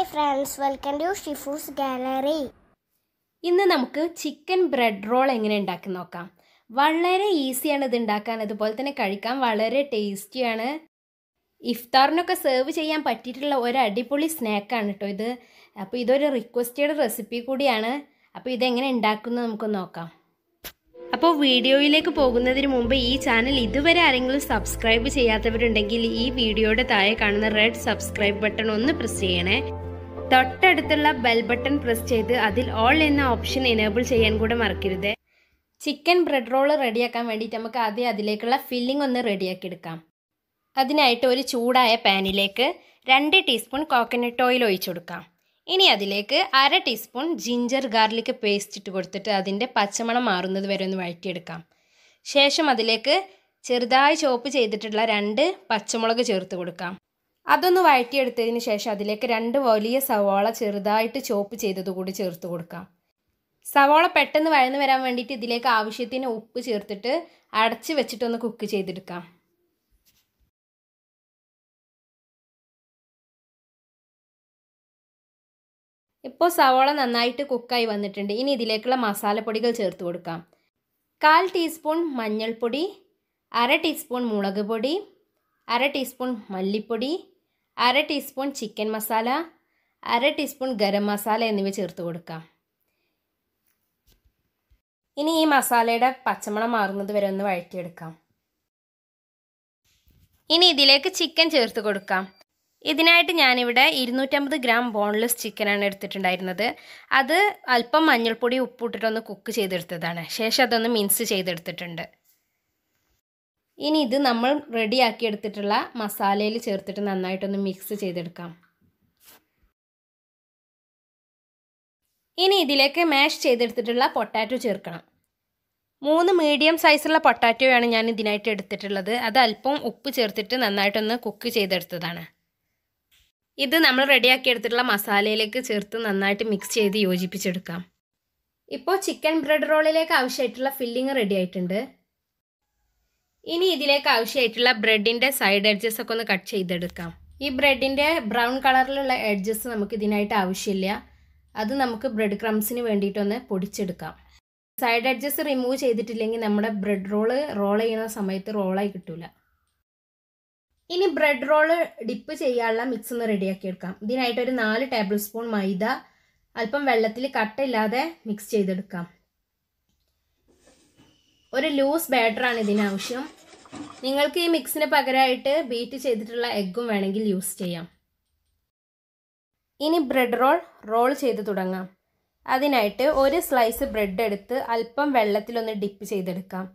hi friends welcome to ഷിഫൂസ് gallery ഇന്ന് നമുക്ക് ചിക്കൻ ബ്രെഡ് റോൾ എങ്ങനെ ഉണ്ടാക്കി നോക്കാം വളരെ ഈസിയാണ് ഇത് ഉണ്ടാക്കാൻ അതുപോലെ തന്നെ കഴിക്കാൻ വളരെ ടേസ്റ്റിയാണ് ഇഫ്താറിനൊക്കെ സെർവ് ചെയ്യാൻ പറ്റിയിട്ടുള്ള ഒരു അടിപൊളി സ്നാക്കാണ് കേട്ടോ ഇത് അപ്പോൾ ഇതൊരു റിക്വസ്റ്റഡ് റെസിപ്പി കൂടിയാണ് അപ്പോൾ ഇതെങ്ങനെ ഉണ്ടാക്കുന്നത് നമുക്ക് നോക്കാം അപ്പോൾ വീഡിയോയിലേക്ക് പോകുന്നതിന് മുമ്പ് ഈ ചാനൽ ഇതുവരെ ആരെങ്കിലും സബ്സ്ക്രൈബ് ചെയ്യാത്തവരുണ്ടെങ്കിൽ ഈ വീഡിയോയുടെ താഴെ കാണുന്ന റെഡ് സബ്സ്ക്രൈബ് ബട്ടൺ ഒന്ന് പ്രസ് ചെയ്യണേ തൊട്ടടുത്തുള്ള ബെൽ ബട്ടൺ പ്രസ് ചെയ്ത് അതിൽ ഓൾ എന്ന ഓപ്ഷൻ എനേബിൾ ചെയ്യാൻ കൂടെ മറക്കരുത് ചിക്കൻ ബ്രെഡ് റോള് റെഡിയാക്കാൻ വേണ്ടിയിട്ട് നമുക്ക് ആദ്യം അതിലേക്കുള്ള ഫില്ലിംഗ് ഒന്ന് റെഡിയാക്കി എടുക്കാം അതിനായിട്ട് ഒരു ചൂടായ പാനിലേക്ക് രണ്ട് ടീസ്പൂൺ കോക്കനട്ട് ഓയിൽ ഒഴിച്ചു കൊടുക്കാം ഇനി അതിലേക്ക് അര ടീസ്പൂൺ ജിഞ്ചർ ഗാർലിക് പേസ്റ്റ് ഇട്ട് കൊടുത്തിട്ട് അതിൻ്റെ പച്ചമണം മാറുന്നത് വരെ ഒന്ന് വഴറ്റിയെടുക്കാം ശേഷം അതിലേക്ക് ചെറുതായി ചോപ്പ് ചെയ്തിട്ടുള്ള രണ്ട് പച്ചമുളക് ചേർത്ത് കൊടുക്കാം അതൊന്ന് വഴറ്റിയെടുത്തതിന് ശേഷം അതിലേക്ക് രണ്ട് വലിയ സവാള ചെറുതായിട്ട് ചോപ്പ് ചെയ്തത് കൂടി ചേർത്ത് കൊടുക്കാം സവാള പെട്ടെന്ന് വഴന്ന് വരാൻ വേണ്ടിയിട്ട് ഇതിലേക്ക് ആവശ്യത്തിന് ഉപ്പ് ചേർത്തിട്ട് അടച്ച് വെച്ചിട്ടൊന്ന് കുക്ക് ചെയ്തെടുക്കാം ഇപ്പോൾ സവാള നന്നായിട്ട് കുക്കായി വന്നിട്ടുണ്ട് ഇനി ഇതിലേക്കുള്ള മസാലപ്പൊടികൾ ചേർത്ത് കൊടുക്കാം കാൽ ടീസ്പൂൺ മഞ്ഞൾപ്പൊടി അര ടീസ്പൂൺ മുളക് പൊടി അര ടീസ്പൂൺ മല്ലിപ്പൊടി അര ടീസ്പൂൺ ചിക്കൻ മസാല അര ടീസ്പൂൺ ഗരം മസാല എന്നിവ ചേർത്ത് കൊടുക്കാം ഇനി ഈ മസാലയുടെ പച്ചമണം മാറുന്നത് വരെ ഒന്ന് വഴറ്റിയെടുക്കാം ഇനി ഇതിലേക്ക് ചിക്കൻ ചേർത്ത് കൊടുക്കാം ഇതിനായിട്ട് ഞാനിവിടെ ഇരുന്നൂറ്റമ്പത് ഗ്രാം ബോൺലെസ് ചിക്കനാണ് എടുത്തിട്ടുണ്ടായിരുന്നത് അത് അല്പം മഞ്ഞൾപ്പൊടി ഉപ്പിട്ടിട്ടൊന്ന് കുക്ക് ചെയ്തെടുത്തതാണ് ശേഷം അതൊന്ന് മിൻസ് ചെയ്തെടുത്തിട്ടുണ്ട് ഇനി ഇത് നമ്മൾ റെഡിയാക്കി എടുത്തിട്ടുള്ള മസാലയിൽ ചേർത്തിട്ട് നന്നായിട്ടൊന്ന് മിക്സ് ചെയ്തെടുക്കാം ഇനി ഇതിലേക്ക് മാഷ് ചെയ്തെടുത്തിട്ടുള്ള പൊട്ടാറ്റോ ചേർക്കണം മൂന്ന് മീഡിയം സൈസുള്ള പൊട്ടാറ്റോയാണ് ഞാൻ ഇതിനായിട്ട് എടുത്തിട്ടുള്ളത് അത് അല്പം ഉപ്പ് ചേർത്തിട്ട് നന്നായിട്ടൊന്ന് കുക്ക് ചെയ്തെടുത്തതാണ് ഇത് നമ്മൾ റെഡിയാക്കി എടുത്തിട്ടുള്ള മസാലയിലേക്ക് ചേർത്ത് നന്നായിട്ട് മിക്സ് ചെയ്ത് യോജിപ്പിച്ചെടുക്കാം ഇപ്പോൾ ചിക്കൻ ബ്രെഡ് റോളിലേക്ക് ആവശ്യമായിട്ടുള്ള ഫില്ലിങ് റെഡി ആയിട്ടുണ്ട് ഇനി ഇതിലേക്ക് ആവശ്യമായിട്ടുള്ള ബ്രെഡിൻ്റെ സൈഡ് എഡ്ജസ് ഒക്കെ ഒന്ന് കട്ട് ചെയ്തെടുക്കാം ഈ ബ്രെഡിൻ്റെ ബ്രൗൺ കളറിലുള്ള എഡ്ജസ് നമുക്ക് ഇതിനായിട്ട് ആവശ്യമില്ല അത് നമുക്ക് ബ്രെഡ് ക്രംസിന് വേണ്ടിയിട്ടൊന്ന് പൊടിച്ചെടുക്കാം സൈഡ് എഡ്ജസ് റിമൂവ് ചെയ്തിട്ടില്ലെങ്കിൽ നമ്മുടെ ബ്രെഡ് റോള് റോൾ ചെയ്യുന്ന സമയത്ത് റോളായി കിട്ടില്ല ഇനി ബ്രെഡ് റോള് ഡിപ്പ് ചെയ്യാനുള്ള മിക്സ് ഒന്ന് റെഡിയാക്കി എടുക്കാം ഇതിനായിട്ടൊരു ഒരു നാല് ടേബിൾ സ്പൂൺ മൈദ അല്പം വെള്ളത്തിൽ കട്ടയില്ലാതെ മിക്സ് ചെയ്തെടുക്കാം ഒരു ലൂസ് ബാറ്ററാണ് ഇതിനാവശ്യം നിങ്ങൾക്ക് ഈ മിക്സിന് പകരമായിട്ട് ബീറ്റ് ചെയ്തിട്ടുള്ള എഗ്ഗും വേണമെങ്കിൽ യൂസ് ചെയ്യാം ഇനി ബ്രെഡ് റോൾ റോൾ ചെയ്ത് തുടങ്ങാം അതിനായിട്ട് ഒരു സ്ലൈസ് ബ്രെഡ് എടുത്ത് അല്പം വെള്ളത്തിലൊന്ന് ഡിപ്പ് ചെയ്തെടുക്കാം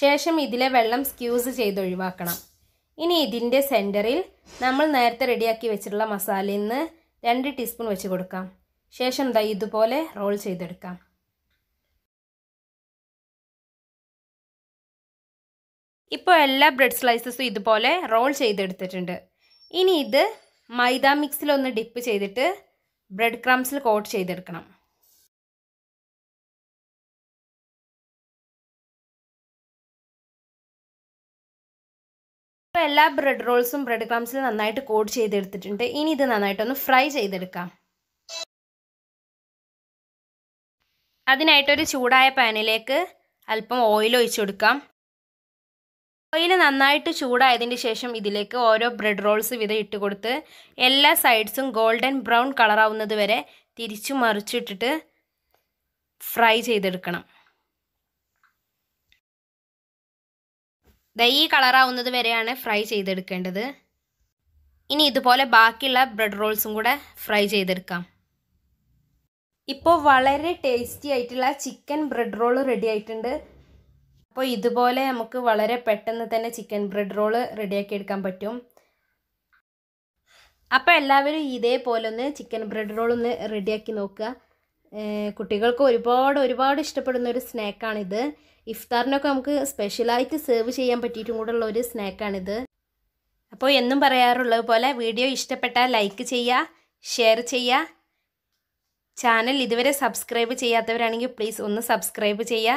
ശേഷം ഇതിലെ വെള്ളം സ്ക്യൂസ് ചെയ്ത് ഒഴിവാക്കണം ഇനി ഇതിൻ്റെ സെൻറ്ററിൽ നമ്മൾ നേരത്തെ റെഡിയാക്കി വെച്ചിട്ടുള്ള മസാലയിൽ നിന്ന് രണ്ട് ടീസ്പൂൺ വെച്ച് കൊടുക്കാം ശേഷം ദാ ഇതുപോലെ റോൾ ചെയ്തെടുക്കാം ഇപ്പോൾ എല്ലാ ബ്രെഡ് സ്ലൈസസും ഇതുപോലെ റോൾ ചെയ്തെടുത്തിട്ടുണ്ട് ഇനി ഇത് മൈദ മിക്സിലൊന്ന് ഡിപ്പ് ചെയ്തിട്ട് ബ്രെഡ് ക്രംസിൽ കോട്ട് ചെയ്തെടുക്കണം ഇപ്പോൾ എല്ലാ ബ്രെഡ് റോൾസും ബ്രെഡ് ക്രംസിൽ നന്നായിട്ട് കോട്ട് ചെയ്തെടുത്തിട്ടുണ്ട് ഇനി ഇത് നന്നായിട്ടൊന്ന് ഫ്രൈ ചെയ്തെടുക്കാം അതിനായിട്ടൊരു ചൂടായ പാനിലേക്ക് അല്പം ഓയിൽ ഒഴിച്ചു കൊടുക്കാം ഓയിൽ നന്നായിട്ട് ചൂടായതിന് ശേഷം ഇതിലേക്ക് ഓരോ ബ്രെഡ് റോൾസ് വിധം ഇട്ട് കൊടുത്ത് എല്ലാ സൈഡ്സും ഗോൾഡൻ ബ്രൗൺ കളറാവുന്നത് വരെ തിരിച്ചു മറിച്ചിട്ടിട്ട് ഫ്രൈ ചെയ്തെടുക്കണം ഈ കളറാവുന്നത് വരെയാണ് ഫ്രൈ ചെയ്തെടുക്കേണ്ടത് ഇനി ഇതുപോലെ ബാക്കിയുള്ള ബ്രെഡ് റോൾസും കൂടെ ഫ്രൈ ചെയ്തെടുക്കാം ഇപ്പോൾ വളരെ ടേസ്റ്റി ആയിട്ടുള്ള ചിക്കൻ ബ്രെഡ് റോൾ റെഡി ആയിട്ടുണ്ട് അപ്പോൾ ഇതുപോലെ നമുക്ക് വളരെ പെട്ടെന്ന് തന്നെ ചിക്കൻ ബ്രെഡ് റോള് റെഡിയാക്കി എടുക്കാൻ പറ്റും അപ്പോൾ എല്ലാവരും ഇതേപോലെ ഒന്ന് ചിക്കൻ ബ്രെഡ് റോൾ ഒന്ന് റെഡിയാക്കി നോക്കുക കുട്ടികൾക്ക് ഒരുപാട് ഒരുപാട് ഇഷ്ടപ്പെടുന്ന ഒരു സ്നാക്കാണിത് ഇഫ്താറിനൊക്കെ നമുക്ക് സ്പെഷ്യലായിട്ട് സെർവ് ചെയ്യാൻ പറ്റിയിട്ടും ഉള്ള ഒരു സ്നാക്കാണിത് അപ്പോൾ എന്നും പറയാറുള്ളത് പോലെ വീഡിയോ ഇഷ്ടപ്പെട്ടാൽ ലൈക്ക് ചെയ്യുക ഷെയർ ചെയ്യുക ചാനൽ ഇതുവരെ സബ്സ്ക്രൈബ് ചെയ്യാത്തവരാണെങ്കിൽ പ്ലീസ് ഒന്ന് സബ്സ്ക്രൈബ് ചെയ്യുക